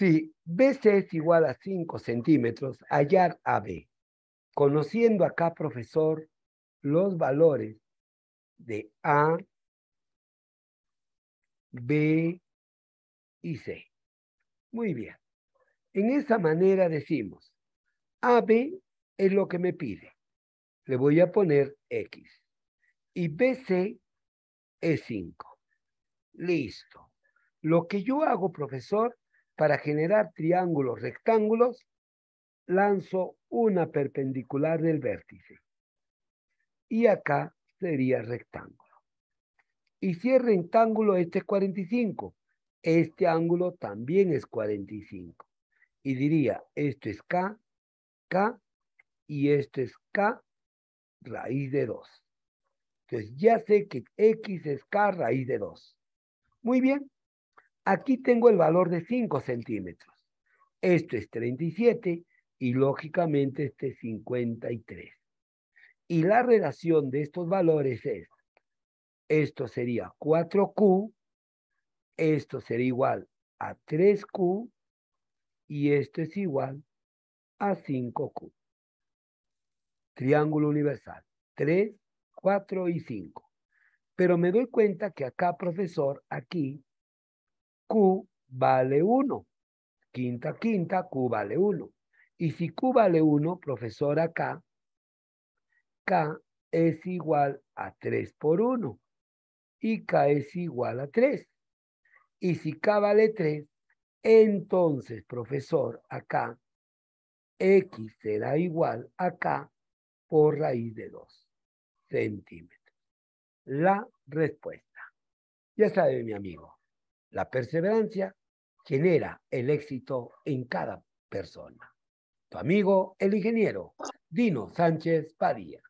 Si BC es igual a 5 centímetros, hallar AB. Conociendo acá, profesor, los valores de A, B y C. Muy bien. En esa manera decimos, AB es lo que me pide. Le voy a poner X. Y BC es 5. Listo. Lo que yo hago, profesor, para generar triángulos rectángulos, lanzo una perpendicular del vértice. Y acá sería rectángulo. Y si es rectángulo, este es 45. Este ángulo también es 45. Y diría, esto es K, K, y esto es K raíz de 2. Entonces ya sé que X es K raíz de 2. Muy bien, Aquí tengo el valor de 5 centímetros. Esto es 37 y lógicamente este es 53. Y la relación de estos valores es, esto sería 4Q, esto sería igual a 3Q y esto es igual a 5Q. Triángulo universal, 3, 4 y 5. Pero me doy cuenta que acá, profesor, aquí Q vale 1. Quinta, quinta, Q vale 1. Y si Q vale 1, profesor, acá, K es igual a 3 por 1. Y K es igual a 3. Y si K vale 3, entonces, profesor, acá, X será igual a K por raíz de 2 centímetros. La respuesta. Ya sabe, mi amigo. La perseverancia genera el éxito en cada persona. Tu amigo, el ingeniero Dino Sánchez Padilla.